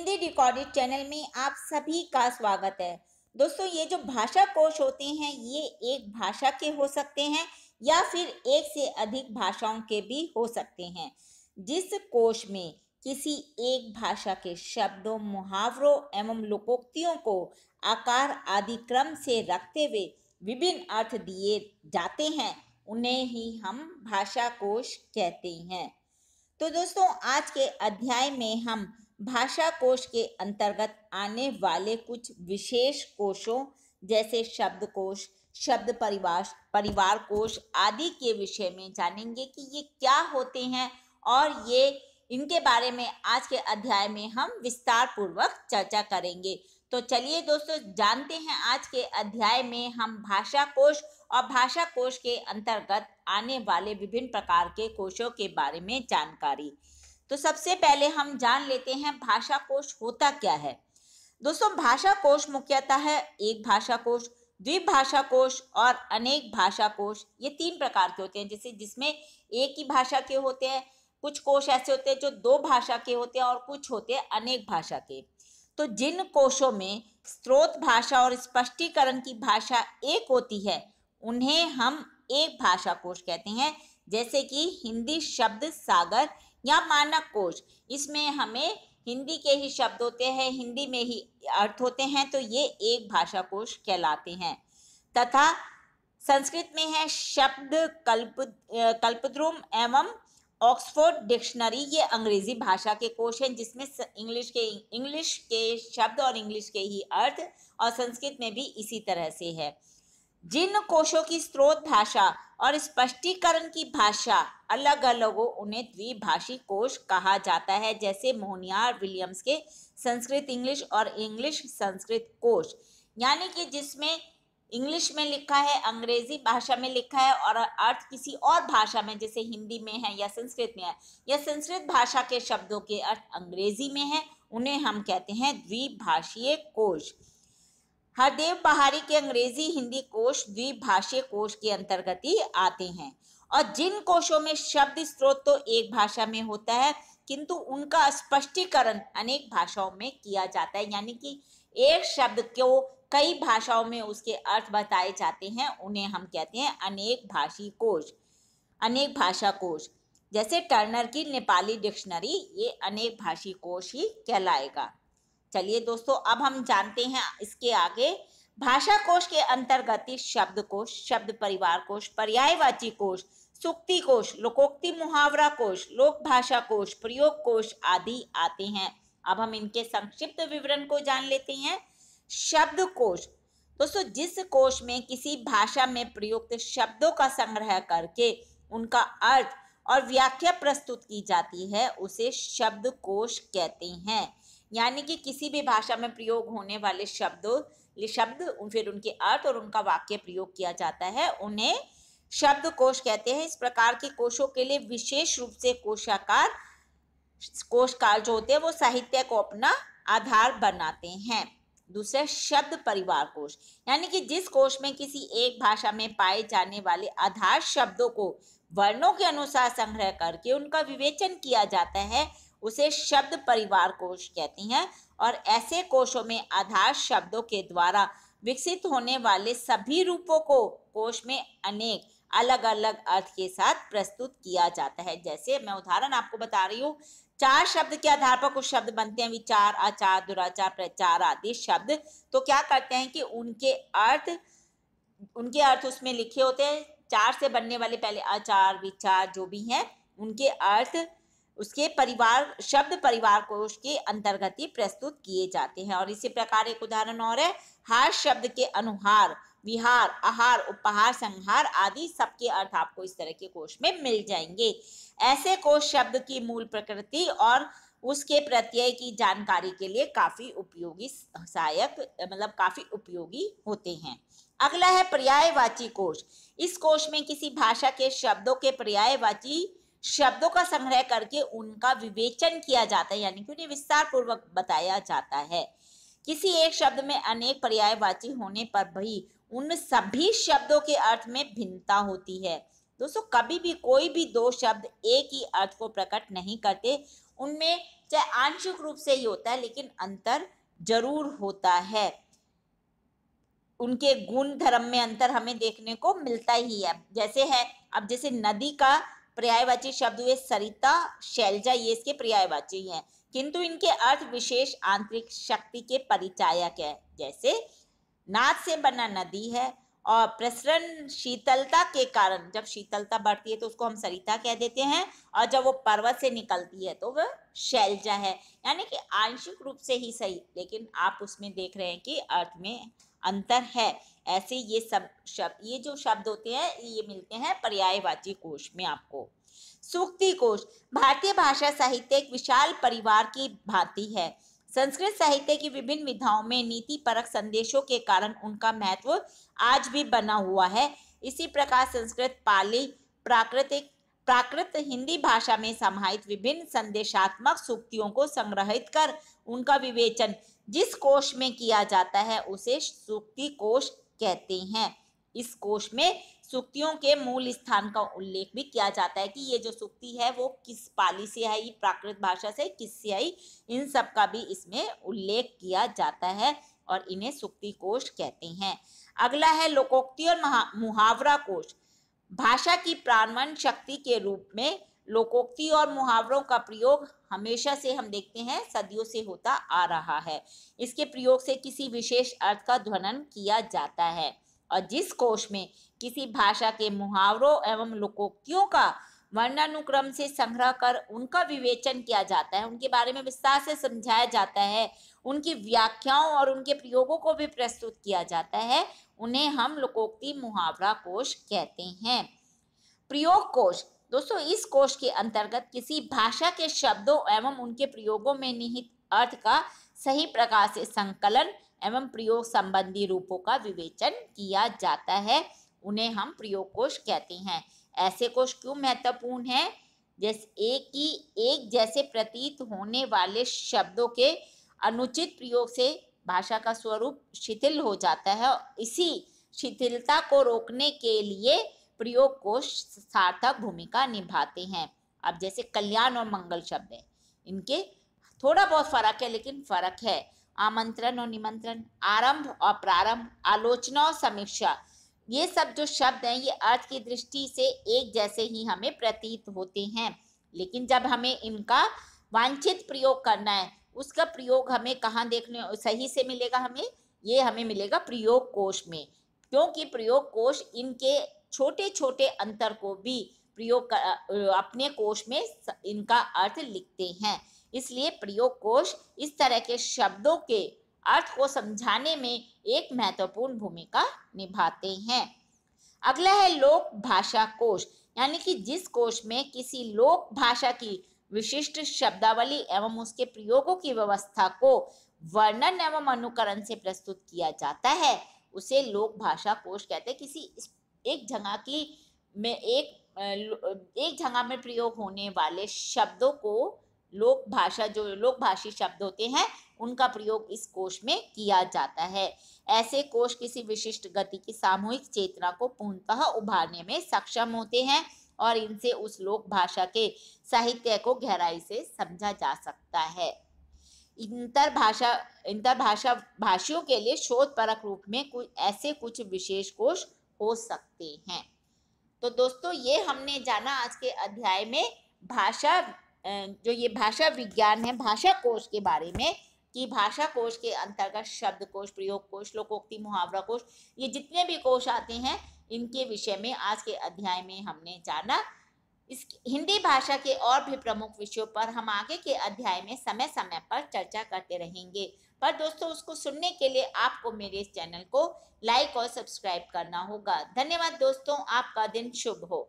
Hindi recorded channel में आप सभी का स्वागत है दोस्तों ये जो भाषा कोश होते हैं ये एक भाषा के हो सकते हैं या फिर एक से अधिक भाषाओं के भी हो सकते हैं जिस कोश में किसी एक भाषा के शब्दों मुहावरों एवं लोकोक्तियों को आकार आदि क्रम से रखते हुए विभिन्न अर्थ दिए जाते हैं उन्हें ही हम भाषा कोश कहते हैं तो दोस्तों आज के अध्याय में हम भाषा कोश के अंतर्गत आने वाले कुछ विशेष कोशों जैसे शब्द कोश शब्द परिवार परिवार कोश आदि के विषय में जानेंगे कि ये क्या होते हैं और ये इनके बारे में आज के अध्याय में हम विस्तार पूर्वक चर्चा करेंगे तो चलिए दोस्तों जानते हैं आज के अध्याय में हम भाषा कोश और भाषा कोश के अंतर्गत आने वाले विभिन्न प्रकार के कोशों के बारे में जानकारी तो सबसे पहले हम जान लेते हैं भाषा कोश होता क्या है दोस्तों भाषा कोश मुख्यतः है एक भाषा कोश द्विभाषा कोश और अनेक भाषा कोश ये तीन प्रकार के होते हैं जैसे जिसमें एक ही भाषा के होते हैं कुछ कोश ऐसे होते हैं जो दो भाषा के होते हैं और कुछ होते हैं अनेक भाषा के तो जिन कोशों में स्रोत भाषा और स्पष्टीकरण की भाषा एक होती है उन्हें हम एक भाषा कोश कहते हैं जैसे कि हिंदी शब्द सागर या मानक कोश इसमें हमें हिंदी के ही शब्द होते हैं हिंदी में ही अर्थ होते हैं तो ये एक भाषा कोश कहलाते हैं तथा संस्कृत में है शब्द कल्प कल्पद्रुम एवं ऑक्सफोर्ड डिक्शनरी ये अंग्रेजी भाषा के कोश हैं जिसमें इंग्लिश के इंग्लिश के शब्द और इंग्लिश के ही अर्थ और संस्कृत में भी इसी तरह से है जिन कोशों की स्रोत भाषा और स्पष्टीकरण की भाषा अलग अलग हो उन्हें द्विभाषी कोश कहा जाता है जैसे मोहनियार विलियम्स के संस्कृत इंग्लिश और इंग्लिश संस्कृत कोश यानी कि जिसमें इंग्लिश में लिखा है अंग्रेजी भाषा में लिखा है और अर्थ किसी और भाषा में जैसे हिंदी में है या संस्कृत में है या संस्कृत भाषा के शब्दों के अर्थ अंग्रेजी में है उन्हें हम कहते हैं द्विभाषीय कोश हरदेव पहाड़ी के अंग्रेजी हिंदी कोश द्विभाषीय कोश के अंतर्गत ही आते हैं और जिन कोशों में शब्द स्रोत तो एक भाषा में होता है किंतु उनका स्पष्टीकरण अनेक भाषाओं में किया जाता है यानी कि एक शब्द को कई भाषाओं में उसके अर्थ बताए जाते हैं उन्हें हम कहते हैं अनेक भाषी कोश अनेक भाषा कोश जैसे टर्नर की नेपाली डिक्शनरी ये अनेक भाषी कोश ही कहलाएगा चलिए दोस्तों अब हम जानते हैं इसके आगे भाषा कोश के अंतर्गत शब्द कोश शब्द परिवार कोश पर्यायवाची कोश सुक्ति कोश लोकोक्ति मुहावरा कोश लोक भाषा कोश प्रयोग कोश आदि आते हैं अब हम इनके संक्षिप्त विवरण को जान लेते हैं शब्द कोश दोस्तों जिस कोश में किसी भाषा में प्रयुक्त शब्दों का संग्रह करके उनका अर्थ और व्याख्या प्रस्तुत की जाती है उसे शब्द कोश कहते हैं यानी कि किसी भी भाषा में प्रयोग होने वाले शब्दों शब्द फिर उनके अर्थ और उनका वाक्य प्रयोग किया जाता है उन्हें शब्द कोश कहते हैं इस प्रकार के कोशों के लिए विशेष रूप से कोशाकार कोशकार जो होते हैं वो साहित्य को अपना आधार बनाते हैं दूसरा शब्द परिवार कोश यानी कि जिस कोश में किसी एक भाषा में पाए जाने वाले आधार शब्दों को वर्णों के अनुसार संग्रह करके उनका विवेचन किया जाता है उसे शब्द परिवार कोश कहती हैं और ऐसे कोशों में आधार शब्दों के द्वारा विकसित होने वाले सभी रूपों को कोश में अनेक अलग अलग अर्थ के साथ प्रस्तुत किया जाता है जैसे मैं उदाहरण आपको बता रही हूँ चार शब्द के आधार पर कुछ शब्द बनते हैं विचार आचार दुराचार प्रचार आदि शब्द तो क्या करते हैं कि उनके अर्थ उनके अर्थ उसमें लिखे होते हैं चार से बनने वाले पहले आचार विचार जो भी हैं उनके अर्थ उसके परिवार शब्द परिवार कोश के अंतर्गत ही प्रस्तुत किए जाते हैं और इसी प्रकार एक उदाहरण और है हार शब्द के अनुहार विहार आहार उपहार संहार आदि सबके अर्थ आपको इस तरह के कोश में मिल जाएंगे ऐसे कोश शब्द की मूल प्रकृति और उसके प्रत्यय की जानकारी के लिए काफ़ी उपयोगी सहायक मतलब काफ़ी उपयोगी होते हैं अगला है पर्यायवाची कोश इस कोश में किसी भाषा के शब्दों के पर्यायवाची शब्दों का संग्रह करके उनका विवेचन किया जाता है यानी कि उन्हें विस्तार पूर्वक बताया जाता है किसी एक शब्द में अनेक पर्यायवाची होने पर भी उन सभी शब्दों के अर्थ में भिन्नता होती है दोस्तों कभी भी कोई भी दो शब्द एक ही अर्थ को प्रकट नहीं करते उनमें चाहे आंशिक रूप से ही होता है लेकिन अंतर जरूर होता है उनके गुण धर्म में अंतर हमें देखने को मिलता ही है जैसे है अब जैसे नदी का पर्यायवाची शब्द हुए सरिता शैलजा ये इसके पर्यायवाची हैं किंतु इनके अर्थ विशेष आंतरिक शक्ति के परिचायक है जैसे नाद से बना नदी है और प्रसरण शीतलता के कारण जब शीतलता बढ़ती है तो उसको हम सरिता कह देते हैं और जब वो पर्वत से निकलती है तो वह शैलजा है यानी कि आंशिक रूप से ही सही लेकिन आप उसमें देख रहे हैं कि अर्थ में अंतर है ऐसे ये सब शब्द ये जो शब्द होते हैं ये मिलते हैं पर्यायवाची कोश में आपको सूक्ति कोश भारतीय भाषा साहित्य एक विशाल परिवार की भांति है संस्कृत साहित्य की विभिन्न विधाओं में नीति परक संदेशों के कारण उनका महत्व आज भी बना हुआ है इसी प्रकार संस्कृत पाली प्राकृतिक प्राकृत हिंदी भाषा में समाहित विभिन्न संदेशात्मक सूक्तियों को संग्रहित कर उनका विवेचन जिस कोश में किया जाता है उसे सूक्ति कोश कहते हैं इस कोश में सुक्तियों के मूल स्थान का उल्लेख भी किया जाता है कि ये जो सुक्ति है वो किस पाली से आई प्राकृत भाषा से किस से आई इन सब का भी इसमें उल्लेख किया जाता है और इन्हें सुक्ति कोश कहते हैं अगला है लोकोक्ति और मुहावरा कोश भाषा की प्राणवन शक्ति के रूप में लोकोक्ति और मुहावरों का प्रयोग हमेशा से हम देखते हैं सदियों से होता आ रहा है इसके प्रयोग से किसी विशेष अर्थ का ध्वनन किया जाता है और जिस कोश में किसी भाषा के मुहावरों एवं लोकोक्तियों का वर्णानुक्रम से संग्रह कर उनका विवेचन किया जाता है उनके बारे में विस्तार से समझाया जाता है उनकी व्याख्याओं और उनके प्रयोगों को भी प्रस्तुत किया जाता है उन्हें हम लोकोक्ति मुहावरा कोश कहते हैं प्रयोग कोश दोस्तों इस कोष के अंतर्गत किसी भाषा के शब्दों एवं उनके प्रयोगों में निहित अर्थ का सही प्रकार से संकलन एवं प्रयोग संबंधी रूपों का विवेचन किया जाता है उन्हें हम प्रयोग कोष कहते हैं ऐसे कोष क्यों महत्वपूर्ण है जैसे एक ही एक जैसे प्रतीत होने वाले शब्दों के अनुचित प्रयोग से भाषा का स्वरूप शिथिल हो जाता है इसी शिथिलता को रोकने के लिए प्रयोग को सार्थक भूमिका निभाते हैं अब जैसे कल्याण और मंगल शब्द है इनके थोड़ा बहुत फर्क है लेकिन फर्क है आमंत्रण और निमंत्रण आरंभ और प्रारंभ आलोचना और समीक्षा ये सब जो शब्द हैं ये अर्थ की दृष्टि से एक जैसे ही हमें प्रतीत होते हैं लेकिन जब हमें इनका वांछित प्रयोग करना है उसका प्रयोग हमें कहाँ देखने सही से मिलेगा हमें ये हमें मिलेगा प्रयोग कोश में क्योंकि प्रयोग कोश इनके छोटे छोटे अंतर को भी प्रयोग अपने कोश में इनका अर्थ लिखते हैं इसलिए प्रयोग कोश इस तरह के शब्दों के अर्थ को समझाने में एक महत्वपूर्ण भूमिका निभाते हैं अगला है लोक भाषा कोश यानी कि जिस कोश में किसी लोक भाषा की विशिष्ट शब्दावली एवं उसके प्रयोगों की व्यवस्था को वर्णन एवं अनुकरण से प्रस्तुत किया जाता है उसे लोक भाषा कोश कहते हैं किसी एक जगह की में एक एक जगह में प्रयोग होने वाले शब्दों को लोक भाषा जो लोक भाषी शब्द होते हैं उनका प्रयोग इस कोश में किया जाता है ऐसे कोश किसी विशिष्ट गति की सामूहिक चेतना को पूर्णतः उभारने में सक्षम होते हैं और इनसे उस लोक भाषा के साहित्य को गहराई से समझा जा सकता है इंतर भाषा इंतर भाषा भाषियों के लिए शोध परक रूप में कुछ ऐसे कुछ विशेष कोश हो सकते हैं तो दोस्तों ये हमने जाना आज के अध्याय में भाषा जो ये भाषा विज्ञान है भाषा कोश के बारे में कि भाषा कोश के अंतर्गत शब्द कोश प्रयोग कोश लोकोक्ति मुहावरा कोश ये जितने भी कोश आते हैं इनके विषय में आज के अध्याय में हमने जाना इस हिंदी भाषा के और भी प्रमुख विषयों पर हम आगे के अध्याय में समय समय पर चर्चा करते रहेंगे पर दोस्तों उसको सुनने के लिए आपको मेरे इस चैनल को लाइक और सब्सक्राइब करना होगा धन्यवाद दोस्तों आपका दिन शुभ हो